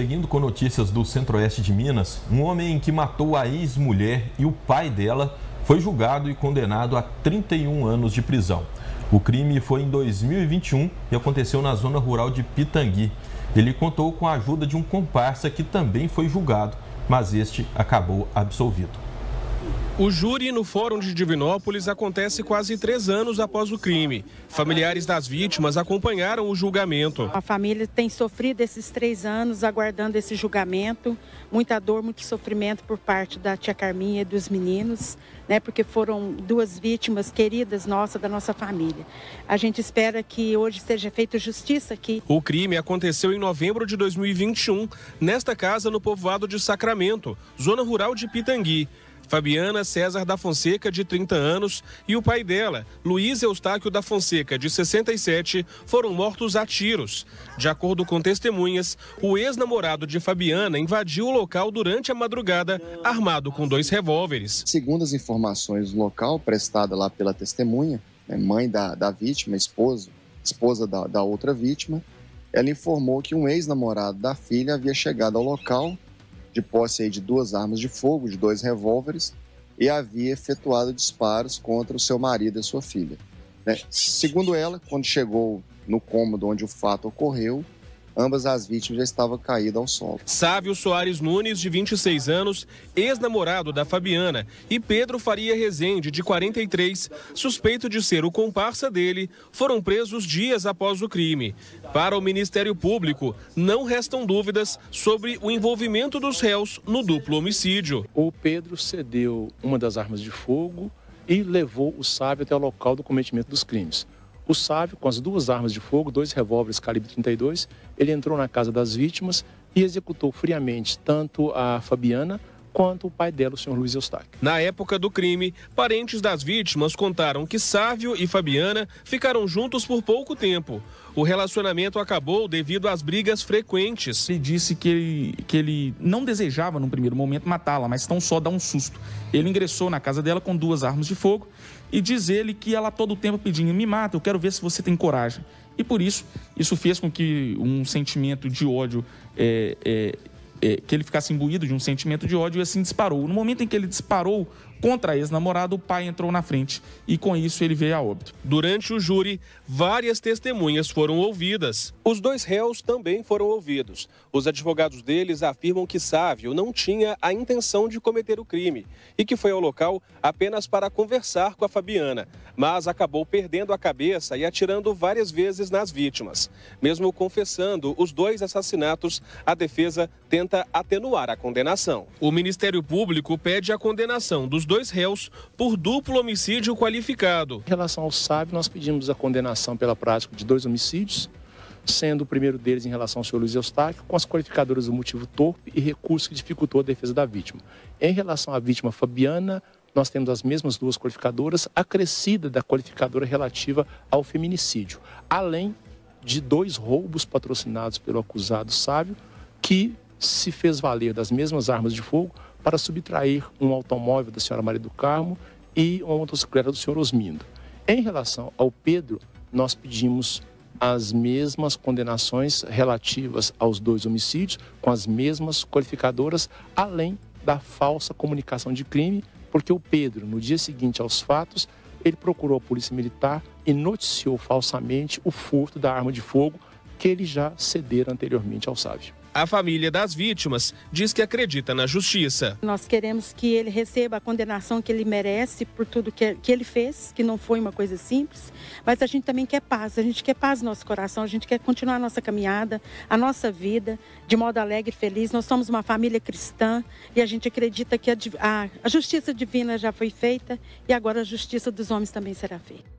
Seguindo com notícias do centro-oeste de Minas, um homem que matou a ex-mulher e o pai dela foi julgado e condenado a 31 anos de prisão. O crime foi em 2021 e aconteceu na zona rural de Pitangui. Ele contou com a ajuda de um comparsa que também foi julgado, mas este acabou absolvido. O júri no Fórum de Divinópolis acontece quase três anos após o crime. Familiares das vítimas acompanharam o julgamento. A família tem sofrido esses três anos aguardando esse julgamento. Muita dor, muito sofrimento por parte da tia Carminha e dos meninos, né? Porque foram duas vítimas queridas nossas, da nossa família. A gente espera que hoje seja feita justiça aqui. O crime aconteceu em novembro de 2021, nesta casa no povoado de Sacramento, zona rural de Pitangui. Fabiana César da Fonseca, de 30 anos, e o pai dela, Luiz Eustáquio da Fonseca, de 67, foram mortos a tiros. De acordo com testemunhas, o ex-namorado de Fabiana invadiu o local durante a madrugada, armado com dois revólveres. Segundo as informações do local, prestada lá pela testemunha, né, mãe da, da vítima, esposa, esposa da, da outra vítima, ela informou que um ex-namorado da filha havia chegado ao local de posse de duas armas de fogo, de dois revólveres, e havia efetuado disparos contra o seu marido e sua filha. Né? Segundo ela, quando chegou no cômodo onde o fato ocorreu, Ambas as vítimas já estavam caídas ao solo. Sávio Soares Nunes, de 26 anos, ex-namorado da Fabiana, e Pedro Faria Rezende, de 43, suspeito de ser o comparsa dele, foram presos dias após o crime. Para o Ministério Público, não restam dúvidas sobre o envolvimento dos réus no duplo homicídio. O Pedro cedeu uma das armas de fogo e levou o Sávio até o local do cometimento dos crimes. O sábio, com as duas armas de fogo, dois revólveres calibre 32, ele entrou na casa das vítimas e executou friamente tanto a Fabiana quanto o pai dela, o senhor Luiz Eustáquio. Na época do crime, parentes das vítimas contaram que Sávio e Fabiana ficaram juntos por pouco tempo. O relacionamento acabou devido às brigas frequentes. Ele disse que ele, que ele não desejava, num primeiro momento, matá-la, mas tão só dar um susto. Ele ingressou na casa dela com duas armas de fogo e diz ele que ela todo o tempo pedindo: me mata, eu quero ver se você tem coragem. E por isso, isso fez com que um sentimento de ódio é, é, é, que ele ficasse imbuído de um sentimento de ódio e assim disparou. No momento em que ele disparou Contra a ex-namorada, o pai entrou na frente e com isso ele veio a óbito. Durante o júri, várias testemunhas foram ouvidas. Os dois réus também foram ouvidos. Os advogados deles afirmam que Sávio não tinha a intenção de cometer o crime e que foi ao local apenas para conversar com a Fabiana, mas acabou perdendo a cabeça e atirando várias vezes nas vítimas. Mesmo confessando os dois assassinatos, a defesa tenta atenuar a condenação. O Ministério Público pede a condenação dos dois réus por duplo homicídio qualificado. Em relação ao Sábio, nós pedimos a condenação pela prática de dois homicídios, sendo o primeiro deles em relação ao senhor Luiz Eustáquio, com as qualificadoras do motivo torpe e recurso que dificultou a defesa da vítima. Em relação à vítima Fabiana, nós temos as mesmas duas qualificadoras, acrescida da qualificadora relativa ao feminicídio, além de dois roubos patrocinados pelo acusado Sávio, que se fez valer das mesmas armas de fogo, para subtrair um automóvel da senhora Maria do Carmo e uma motocicleta do senhor Osmindo. Em relação ao Pedro, nós pedimos as mesmas condenações relativas aos dois homicídios, com as mesmas qualificadoras, além da falsa comunicação de crime, porque o Pedro, no dia seguinte aos fatos, ele procurou a Polícia Militar e noticiou falsamente o furto da arma de fogo que ele já cedera anteriormente ao Sávio. A família das vítimas diz que acredita na justiça. Nós queremos que ele receba a condenação que ele merece por tudo que, ele fez, que não foi uma coisa simples, mas a gente também quer paz, a gente quer paz no nosso coração, a gente quer continuar a nossa caminhada, a nossa vida de modo alegre e feliz. Nós somos uma família cristã e a gente acredita que a justiça divina já foi feita e agora a justiça dos homens também será feita.